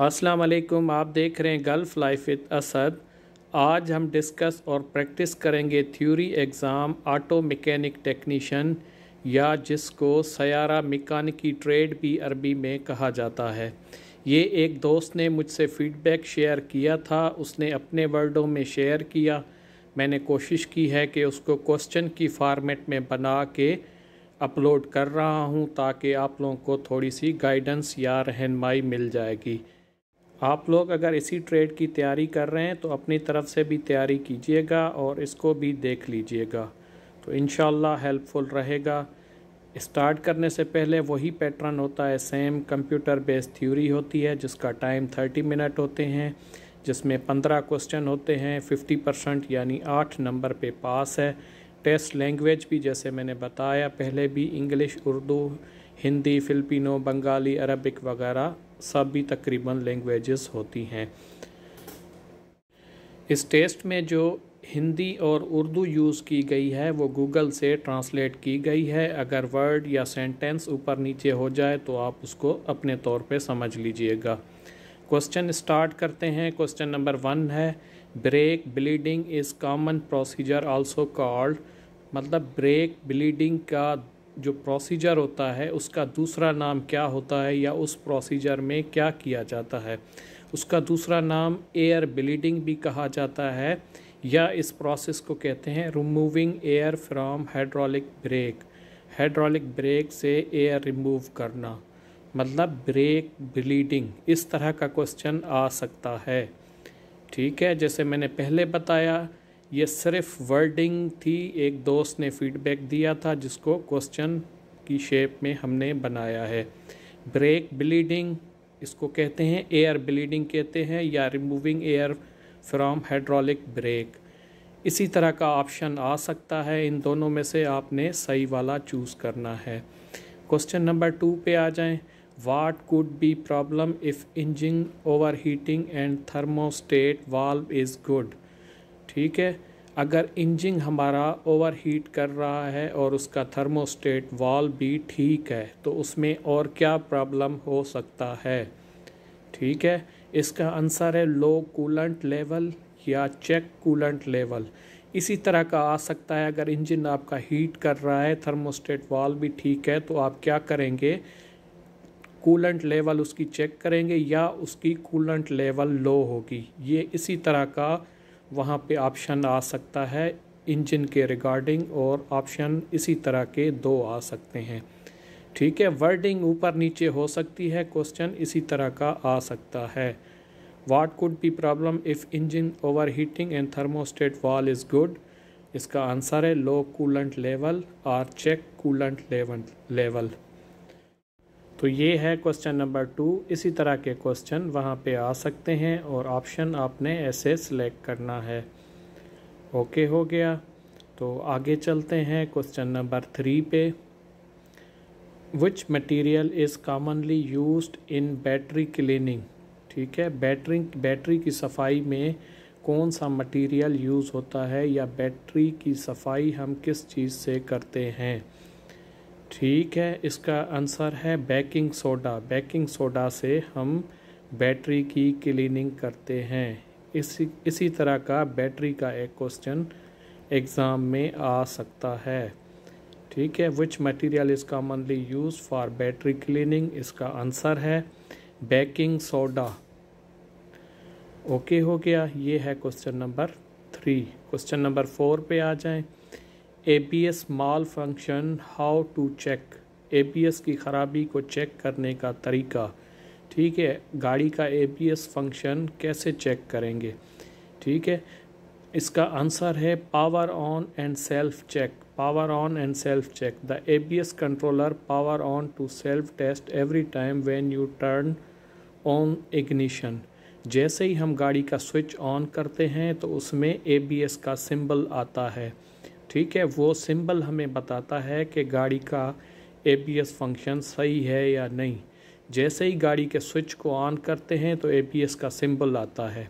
अस्सलाम वालेकुम आप देख रहे हैं गल्फ़ लाइफ विद असद आज हम डिस्कस और प्रैक्टिस करेंगे theory exam auto mechanic technician या जिसको सयारा मैकानिकी ट्रेड भी अरबी में कहा जाता है ये एक दोस्त ने मुझसे फ़ीडबैक शेयर किया था उसने अपने वर्डों में शेयर किया मैंने कोशिश की है कि उसको क्वेश्चन की फॉर्मेट में बना के अपलोड कर रहा हूँ ताकि आप लोगों को थोड़ी सी गाइडेंस या रहनमाई मिल जाएगी आप लोग अगर इसी ट्रेड की तैयारी कर रहे हैं तो अपनी तरफ से भी तैयारी कीजिएगा और इसको भी देख लीजिएगा तो इन हेल्पफुल रहेगा स्टार्ट करने से पहले वही पैटर्न होता है सेम कंप्यूटर बेस्ड थ्योरी होती है जिसका टाइम 30 मिनट होते हैं जिसमें 15 क्वेश्चन होते हैं 50 परसेंट यानी 8 नंबर पे पास है टेस्ट लैंग्वेज भी जैसे मैंने बताया पहले भी English Urdu Hindi Filipino Bengali Arabic वगैरह सभी तकरीबन लैंग्वेजेस होती हैं इस टेस्ट में जो हिंदी और उर्दू यूज़ की गई है वो गूगल से ट्रांसलेट की गई है अगर वर्ड या सेंटेंस ऊपर नीचे हो जाए तो आप उसको अपने तौर पे समझ लीजिएगा क्वेश्चन स्टार्ट करते हैं क्वेश्चन नंबर वन है brake bleeding is common procedure also called मतलब ब्रेक ब्लीडिंग का जो प्रोसीजर होता है उसका दूसरा नाम क्या होता है या उस प्रोसीजर में क्या किया जाता है उसका दूसरा नाम एयर ब्लीडिंग भी कहा जाता है या इस प्रोसेस को कहते हैं removing air from hydraulic brake hydraulic brake से एयर रिमूव करना मतलब ब्रेक ब्लीडिंग इस तरह का क्वेश्चन आ सकता है ठीक है जैसे मैंने पहले बताया ये सिर्फ वर्डिंग थी एक दोस्त ने फीडबैक दिया था जिसको क्वेश्चन की शेप में हमने बनाया है ब्रेक ब्लीडिंग इसको कहते हैं एयर ब्लीडिंग कहते हैं या removing air from hydraulic brake इसी तरह का ऑप्शन आ सकता है इन दोनों में से आपने सही वाला चूज़ करना है क्वेश्चन नंबर टू पे आ जाएं what could be problem if engine overheating and thermostat valve is good ठीक है अगर इंजन हमारा ओवरहीट कर रहा है और उसका थर्मोस्टेट वाल भी ठीक है तो उसमें और क्या प्रॉब्लम हो सकता है ठीक है इसका आंसर है लो कूलेंट लेवल या चेक कूलेंट लेवल इसी तरह का आ सकता है अगर इंजन आपका हीट कर रहा है थर्मोस्टेट वाल भी ठीक है तो आप क्या करेंगे कूलेंट लेवल उसकी चेक करेंगे या उसकी कूलेंट लेवल लो होगी ये इसी तरह का वहाँ पे ऑप्शन आ सकता है इंजन के रिगार्डिंग और ऑप्शन इसी तरह के दो आ सकते हैं ठीक है वर्डिंग ऊपर नीचे हो सकती है क्वेश्चन इसी तरह का आ सकता है what could be problem if engine overheating and thermostat valve is good इसका आंसर है लो कूलेंट लेवल और चेक कूलेंट लेवल लेवल तो ये है क्वेश्चन नंबर टू इसी तरह के क्वेश्चन वहाँ पे आ सकते हैं और ऑप्शन आपने ऐसे सिलेक्ट करना है ओके हो गया तो आगे चलते हैं क्वेश्चन नंबर थ्री पे which material is commonly use in battery cleaning ठीक है बैटरी बैटरी की सफाई में कौन सा मटेरियल यूज़ होता है या बैटरी की सफाई हम किस चीज़ से करते हैं ठीक है इसका आंसर है बेकिंग सोडा बेकिंग सोडा से हम बैटरी की क्लीनिंग करते हैं इसी इसी तरह का बैटरी का एक क्वेश्चन एग्ज़ाम में आ सकता है ठीक है which material is commonly use for battery cleaning इसका आंसर है बेकिंग सोडा ओके हो गया ये है question number three question number four पे आ जाएं A P S malfunction how to check A P S की ख़राबी को चेक करने का तरीका ठीक है गाड़ी का ए पी एस फंक्शन कैसे चेक करेंगे ठीक है इसका आंसर है power on and self check power on and self check the A S controller power on to self test every time when you turn on ignition जैसे ही हम गाड़ी का स्विच ऑन करते हैं तो उसमें ए बी एस का सिंबल आता है ठीक है वो सिंबल हमें बताता है कि गाड़ी का एबीएस फंक्शन सही है या नहीं जैसे ही गाड़ी के स्विच को ऑन करते हैं तो एबीएस का सिंबल आता है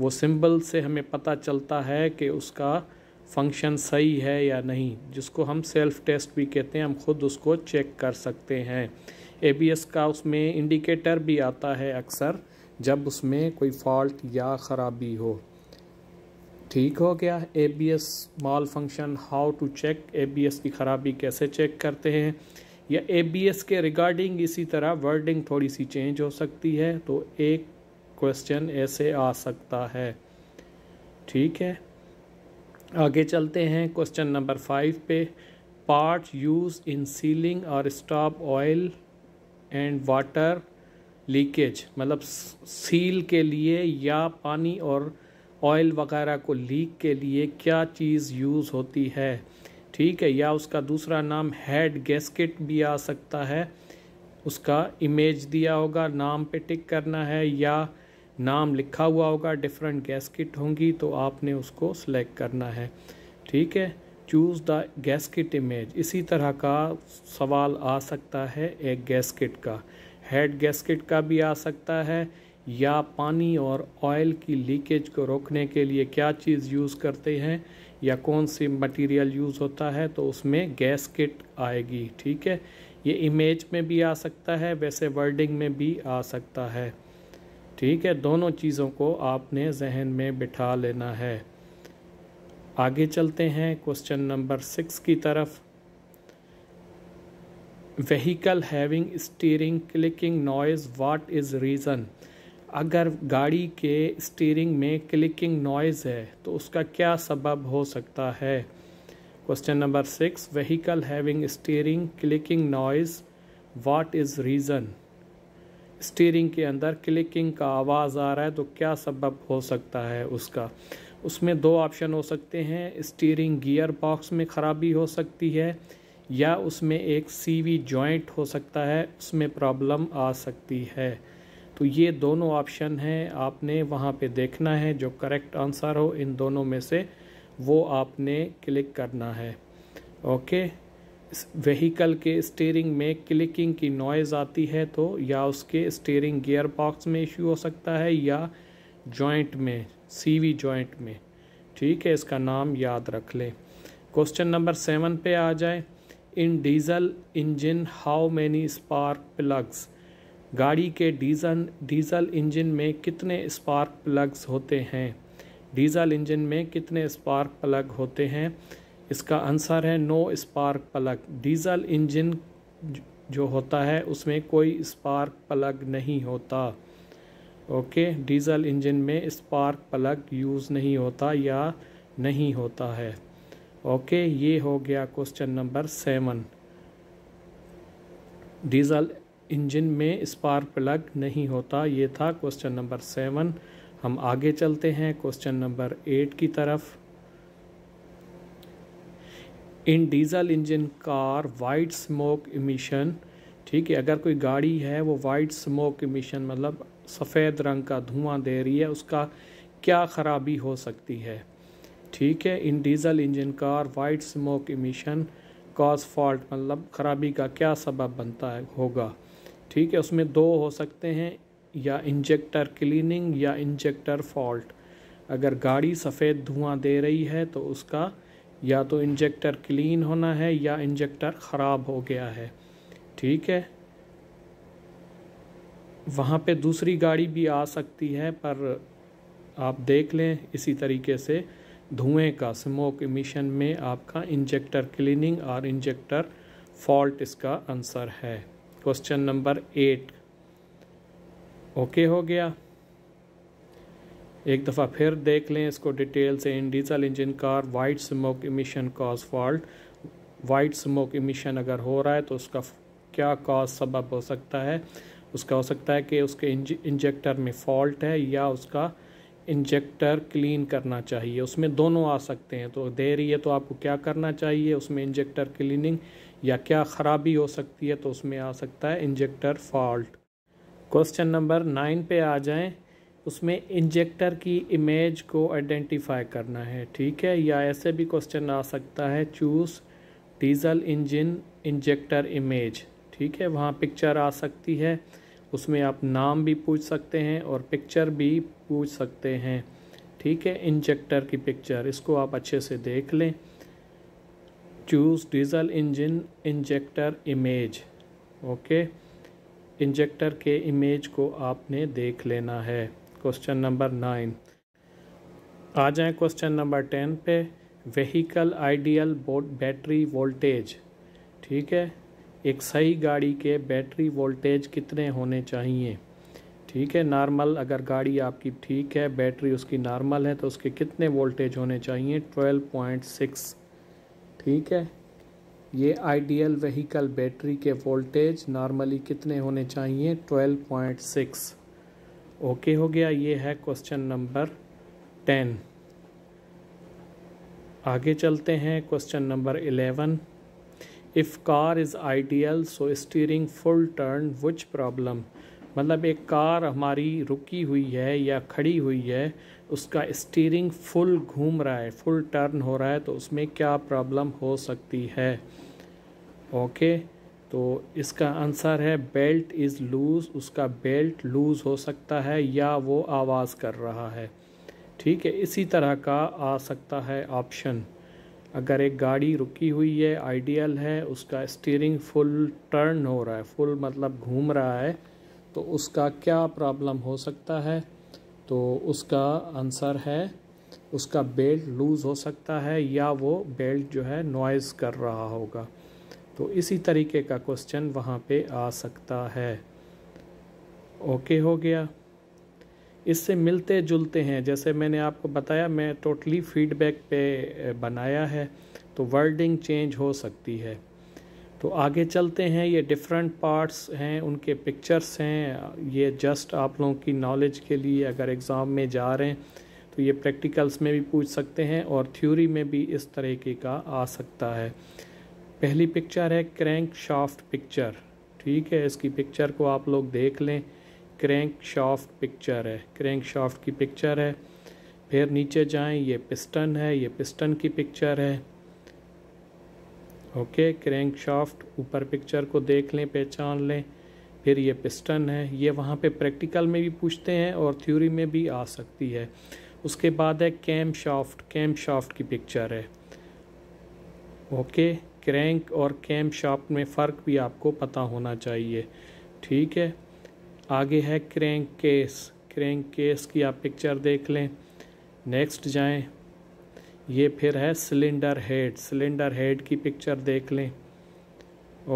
वो सिंबल से हमें पता चलता है कि उसका फंक्शन सही है या नहीं जिसको हम सेल्फ टेस्ट भी कहते हैं हम खुद उसको चेक कर सकते हैं एबीएस का उसमें इंडिकेटर भी आता है अक्सर जब उसमें कोई फॉल्ट या ख़राबी हो ठीक हो गया A B S malfunction how to check A B S की ख़राबी कैसे चेक करते हैं या ए बी एस के रिगार्डिंग इसी तरह वर्डिंग थोड़ी सी चेंज हो सकती है तो एक क्वेश्चन ऐसे आ सकता है ठीक है आगे चलते हैं क्वेश्चन नंबर फाइव पे पार्ट यूज़ इन सीलिंग और stop oil and water leakage मतलब सील के लिए या पानी और ऑयल वगैरह को लीक के लिए क्या चीज़ यूज़ होती है ठीक है या उसका दूसरा नाम हेड गैसकेट भी आ सकता है उसका इमेज दिया होगा नाम पे टिक करना है या नाम लिखा हुआ होगा डिफरेंट गैसकिट होंगी तो आपने उसको सिलेक्ट करना है ठीक है चूज़ द गैसकिट इमेज इसी तरह का सवाल आ सकता है एक गैसकिट का हेड गैस्केट का भी आ सकता है या पानी और ऑयल की लीकेज को रोकने के लिए क्या चीज़ यूज़ करते हैं या कौन सी मटेरियल यूज़ होता है तो उसमें गैस किट आएगी ठीक है ये इमेज में भी आ सकता है वैसे वर्डिंग में भी आ सकता है ठीक है दोनों चीज़ों को आपने जहन में बिठा लेना है आगे चलते हैं क्वेश्चन नंबर सिक्स की तरफ vehicle having steering clicking noise what is reason अगर गाड़ी के स्टीयरिंग में क्लिकिंग नॉइज़ है तो उसका क्या सबब हो सकता है question number six vehicle having steering clicking noise what is reason steering के अंदर क्लिकिंग का आवाज़ आ रहा है तो क्या सबब हो सकता है उसका उसमें दो ऑप्शन हो सकते हैं स्टीयरिंग गियर बॉक्स में ख़राबी हो सकती है या उसमें एक सीवी जॉइंट हो सकता है उसमें प्रॉब्लम आ सकती है तो ये दोनों ऑप्शन हैं आपने वहाँ पे देखना है जो करेक्ट आंसर हो इन दोनों में से वो आपने क्लिक करना है ओके वहीकल के स्टीयरिंग में क्लिकिंग की नॉइज़ आती है तो या उसके स्टीयरिंग गियर बॉक्स में इशू हो सकता है या जॉइंट में सीवी जॉइंट में ठीक है इसका नाम याद रख लें क्वेश्चन नंबर सेवन पे आ जाए in diesel engine how many spark plugs गाड़ी के डीजल डीजल इंजन में कितने स्पार्क प्लग्स होते हैं डीजल इंजन में कितने स्पार्क प्लग होते हैं इसका आंसर है no spark plug diesel engine जो होता है उसमें कोई स्पार्क प्लग नहीं होता ओके डीजल इंजन में स्पार्क प्लग यूज़ नहीं होता या नहीं होता है ओके ये हो गया question number seven diesel engine में स्पार्क प्लग नहीं होता ये था क्वेश्चन नंबर सेवन हम आगे चलते हैं क्वेश्चन नंबर एट की तरफ in diesel engine car white smoke emission ठीक है अगर कोई गाड़ी है वो वाइट स्मोक इमिशन मतलब सफ़ेद रंग का धुआं दे रही है उसका क्या ख़राबी हो सकती है ठीक है in diesel engine car white smoke emission cause fault मतलब ख़राबी का क्या सबब बनता है होगा ठीक है उसमें दो हो सकते हैं या इंजेक्टर क्लीनिंग या इंजेक्टर फॉल्ट अगर गाड़ी सफ़ेद धुआं दे रही है तो उसका या तो इंजेक्टर क्लीन होना है या इंजेक्टर ख़राब हो गया है ठीक है वहाँ पे दूसरी गाड़ी भी आ सकती है पर आप देख लें इसी तरीके से धुएं का स्मोक इमिशन में आपका इंजेक्टर क्लीनिंग और इंजेक्टर फॉल्ट इसका आंसर है क्वेश्चन नंबर एट ओके हो गया एक दफ़ा फिर देख लें इसको डिटेल से in diesel engine car white smoke emission cause fault white smoke emission अगर हो रहा है तो उसका क्या कॉज सबब हो सकता है उसका हो सकता है कि उसके इंज, इंजेक्टर में फॉल्ट है या उसका इंजेक्टर क्लीन करना चाहिए उसमें दोनों आ सकते हैं तो दे रही है तो आपको क्या करना चाहिए उसमें इंजेक्टर क्लीनिंग या क्या ख़राबी हो सकती है तो उसमें आ सकता है injector fault question number nine पे आ जाएं उसमें इंजेक्टर की इमेज को आइडेंटिफाई करना है ठीक है या ऐसे भी क्वेश्चन आ सकता है choose diesel engine injector image ठीक है वहाँ पिक्चर आ सकती है उसमें आप नाम भी पूछ सकते हैं और पिक्चर भी पूछ सकते हैं ठीक है इंजेक्टर की पिक्चर इसको आप अच्छे से देख लें choose diesel engine injector image okay injector के इमेज को आपने देख लेना है क्वेश्चन नंबर नाइन आ जाए क्वेश्चन नंबर टेन पे व्हीकल आइडियल बैटरी वोल्टेज ठीक है एक सही गाड़ी के बैटरी वोल्टेज कितने होने चाहिए ठीक है नॉर्मल अगर गाड़ी आपकी ठीक है बैटरी उसकी नॉर्मल है तो उसके कितने वोल्टेज होने चाहिए 12.6 ठीक है ये आइडियल वहीकल बैटरी के वोल्टेज नॉर्मली कितने होने चाहिए 12.6 ओके हो गया ये है क्वेश्चन नंबर टेन आगे चलते हैं question number eleven if car is ideal so steering full turn which problem मतलब एक कार हमारी रुकी हुई है या खड़ी हुई है उसका स्टीयरिंग फुल घूम रहा है फुल टर्न हो रहा है तो उसमें क्या प्रॉब्लम हो सकती है ओके तो इसका आंसर है बेल्ट इज़ लूज़ उसका बेल्ट लूज़ हो सकता है या वो आवाज़ कर रहा है ठीक है इसी तरह का आ सकता है ऑप्शन अगर एक गाड़ी रुकी हुई है आइडियल है उसका स्टीयरिंग फुल टर्न हो रहा है फुल मतलब घूम रहा है तो उसका क्या प्रॉब्लम हो सकता है तो उसका आंसर है उसका बेल्ट लूज़ हो सकता है या वो बेल्ट जो है नॉइज़ कर रहा होगा तो इसी तरीके का क्वेश्चन वहाँ पे आ सकता है ओके हो गया इससे मिलते जुलते हैं जैसे मैंने आपको बताया मैं टोटली फीडबैक पे बनाया है तो वर्डिंग चेंज हो सकती है तो आगे चलते हैं ये डिफरेंट पार्ट्स हैं उनके पिक्चर्स हैं ये जस्ट आप लोगों की नॉलेज के लिए अगर एग्ज़ाम में जा रहे हैं तो ये प्रैक्टिकल्स में भी पूछ सकते हैं और थ्योरी में भी इस तरीके का आ सकता है पहली पिक्चर है क्रैंक शाफ्ट पिक्चर ठीक है इसकी पिक्चर को आप लोग देख लें क्रैंक शाफ्ट पिक्चर है क्रैंक शाफ्ट की पिक्चर है फिर नीचे जाएं ये पिस्टन है ये पिस्टन की पिक्चर है ओके क्रैंक शाफ्ट ऊपर पिक्चर को देख लें पहचान लें फिर ये पिस्टन है ये वहाँ पे प्रैक्टिकल में भी पूछते हैं और थ्योरी में भी आ सकती है उसके बाद है कैम शाफ्ट कैम शाफ्ट की पिक्चर है ओके क्रैंक और कैम शाफ्ट में फ़र्क भी आपको पता होना चाहिए ठीक है आगे है क्रैंक केस क्रैंक केस की आप पिक्चर देख लें नेक्स्ट जाएं ये फिर है सिलेंडर हेड सिलेंडर हेड की पिक्चर देख लें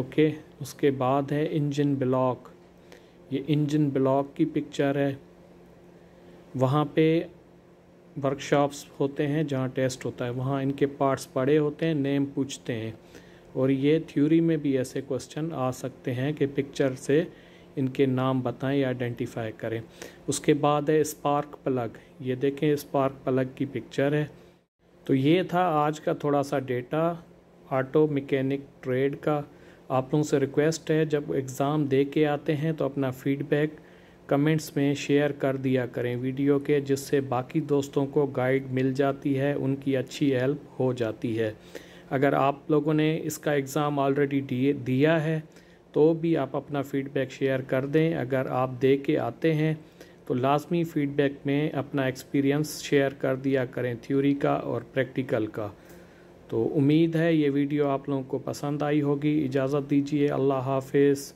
ओके उसके बाद है इंजन ब्लॉक ये इंजन ब्लॉक की पिक्चर है वहाँ पे वर्कशॉप्स होते हैं जहाँ टेस्ट होता है वहाँ इनके पार्ट्स पड़े होते हैं नेम पूछते हैं और ये थ्योरी में भी ऐसे क्वेश्चन आ सकते हैं कि पिक्चर से इनके नाम बताएं या आइडेंटिफाई करें उसके बाद है स्पार्क प्लग ये देखें स्पार्क प्लग की पिक्चर है तो ये था आज का थोड़ा सा डेटा ऑटो मैकेनिक ट्रेड का आप लोगों से रिक्वेस्ट है जब एग्ज़ाम दे के आते हैं तो अपना फीडबैक कमेंट्स में शेयर कर दिया करें वीडियो के जिससे बाकी दोस्तों को गाइड मिल जाती है उनकी अच्छी हेल्प हो जाती है अगर आप लोगों ने इसका एग्ज़ाम ऑलरेडी दिया है तो भी आप अपना फ़ीडबैक शेयर कर दें अगर आप दे के आते हैं तो लाजमी फ़ीडबैक में अपना एक्सपीरियंस शेयर कर दिया करें थ्योरी का और प्रैक्टिकल का तो उम्मीद है ये वीडियो आप लोगों को पसंद आई होगी इजाज़त दीजिए अल्लाह हाफिज़